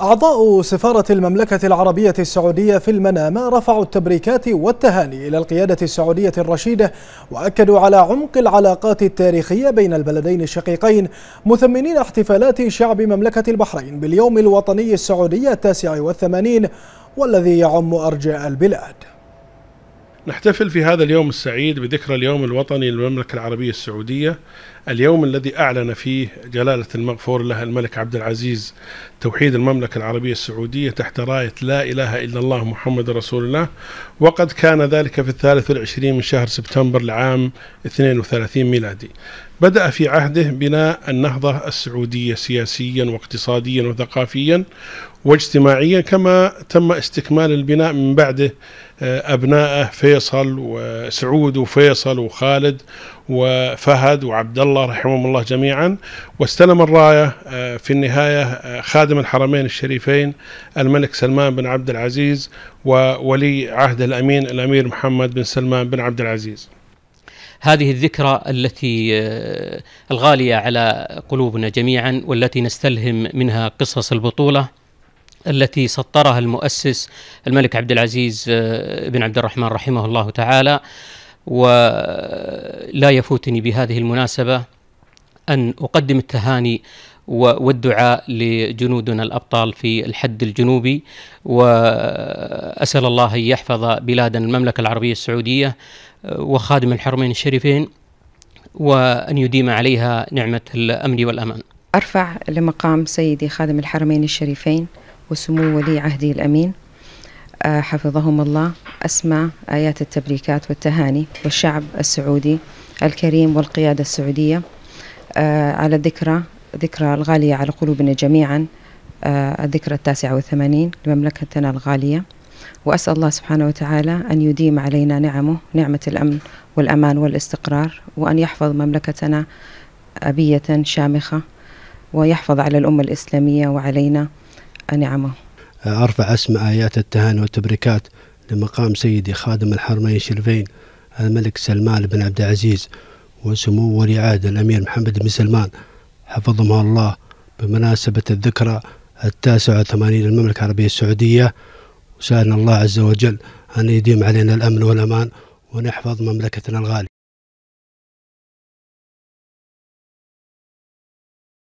أعضاء سفارة المملكة العربية السعودية في المنامة رفعوا التبريكات والتهاني إلى القيادة السعودية الرشيدة وأكدوا على عمق العلاقات التاريخية بين البلدين الشقيقين مثمنين احتفالات شعب مملكة البحرين باليوم الوطني السعودي التاسع والثمانين والذي يعم أرجاء البلاد نحتفل في هذا اليوم السعيد بذكرى اليوم الوطني للمملكة العربية السعودية اليوم الذي أعلن فيه جلالة المغفور له الملك عبد العزيز توحيد المملكة العربية السعودية تحت راية لا إله إلا الله محمد رسول الله وقد كان ذلك في الثالث والعشرين من شهر سبتمبر لعام 32 ميلادي بدأ في عهده بناء النهضة السعودية سياسيا واقتصاديا وثقافيا واجتماعيا كما تم استكمال البناء من بعده آه، أبنائه فيصل وسعود وفيصل وخالد وفهد وعبد الله رحمهم الله جميعا واستلم الراية آه، في النهاية آه، خادم الحرمين الشريفين الملك سلمان بن عبد العزيز وولي عهد الأمين الأمير محمد بن سلمان بن عبد العزيز هذه الذكرى التي آه، الغاليه على قلوبنا جميعا والتي نستلهم منها قصص البطوله التي سطرها المؤسس الملك عبد العزيز آه، بن عبد الرحمن رحمه الله تعالى ولا يفوتني بهذه المناسبه ان اقدم التهاني والدعاء لجنودنا الأبطال في الحد الجنوبي وأسأل الله أن يحفظ بلاد المملكة العربية السعودية وخادم الحرمين الشريفين وأن يديم عليها نعمة الأمن والأمان أرفع لمقام سيدي خادم الحرمين الشريفين وسمو ولي عهده الأمين آه، حفظهم الله أسمع آيات التبريكات والتهاني والشعب السعودي الكريم والقيادة السعودية آه، على ذكرى ذكرى الغالية على قلوبنا جميعا آه، الذكرى التاسعة والثمانين لمملكتنا الغالية وأسأل الله سبحانه وتعالى أن يديم علينا نعمه نعمة الأمن والأمان والاستقرار وأن يحفظ مملكتنا أبية شامخة ويحفظ على الأمة الإسلامية وعلينا نعمه آه، أرفع اسم آيات التهاني والتبريكات لمقام سيدي خادم الحرمين الشريفين الملك سلمان بن عبد العزيز وسمو ولي عهد الأمير محمد بن سلمان حفظهم الله بمناسبة الذكرى التاسعة وثمانين للمملكة العربية السعودية وسألنا الله عز وجل أن يديم علينا الأمن والأمان ونحفظ مملكتنا الغالية